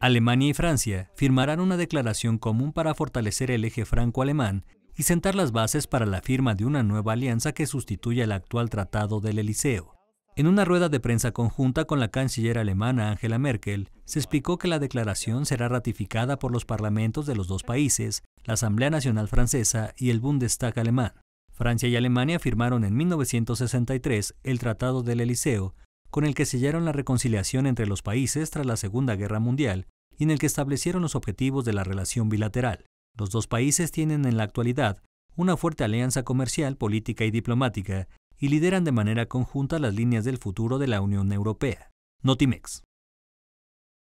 Alemania y Francia firmarán una declaración común para fortalecer el eje franco-alemán y sentar las bases para la firma de una nueva alianza que sustituya el actual Tratado del Eliseo. En una rueda de prensa conjunta con la canciller alemana Angela Merkel, se explicó que la declaración será ratificada por los parlamentos de los dos países, la Asamblea Nacional Francesa y el Bundestag alemán. Francia y Alemania firmaron en 1963 el Tratado del Eliseo, con el que sellaron la reconciliación entre los países tras la Segunda Guerra Mundial y en el que establecieron los objetivos de la relación bilateral. Los dos países tienen en la actualidad una fuerte alianza comercial, política y diplomática y lideran de manera conjunta las líneas del futuro de la Unión Europea. Notimex.